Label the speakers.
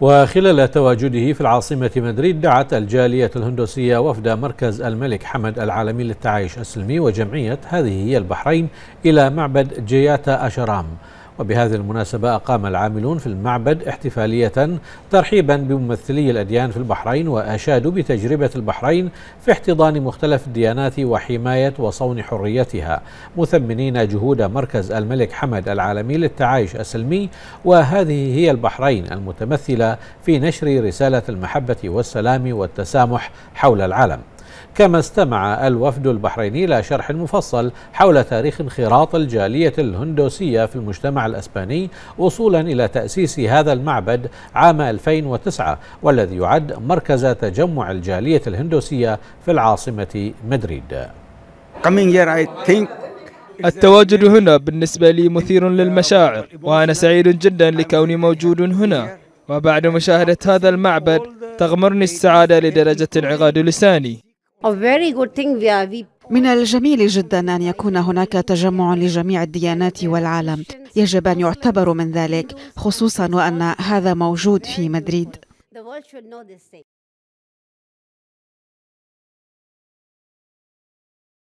Speaker 1: وخلال تواجده في العاصمة مدريد دعت الجالية الهندوسية وفد مركز الملك حمد العالمي للتعايش السلمي وجمعية هذه هي البحرين إلى معبد جياتا أشرام وبهذه المناسبة أقام العاملون في المعبد احتفالية ترحيبا بممثلي الأديان في البحرين وأشادوا بتجربة البحرين في احتضان مختلف الديانات وحماية وصون حريتها مثمنين جهود مركز الملك حمد العالمي للتعايش السلمي وهذه هي البحرين المتمثلة في نشر رسالة المحبة والسلام والتسامح حول العالم كما استمع الوفد البحريني إلى شرح مفصل حول تاريخ انخراط الجالية الهندوسية في المجتمع الأسباني وصولا إلى تأسيس هذا المعبد عام 2009 والذي يعد مركز تجمع الجالية الهندوسية في العاصمة
Speaker 2: مدريد التواجد هنا بالنسبة لي مثير للمشاعر وأنا سعيد جدا لكوني موجود هنا وبعد مشاهدة هذا المعبد تغمرني السعادة لدرجة انعقاد لساني
Speaker 3: من الجميل جدا أن يكون هناك تجمع لجميع الديانات والعالم يجب أن يعتبروا من ذلك خصوصا وأن هذا موجود في مدريد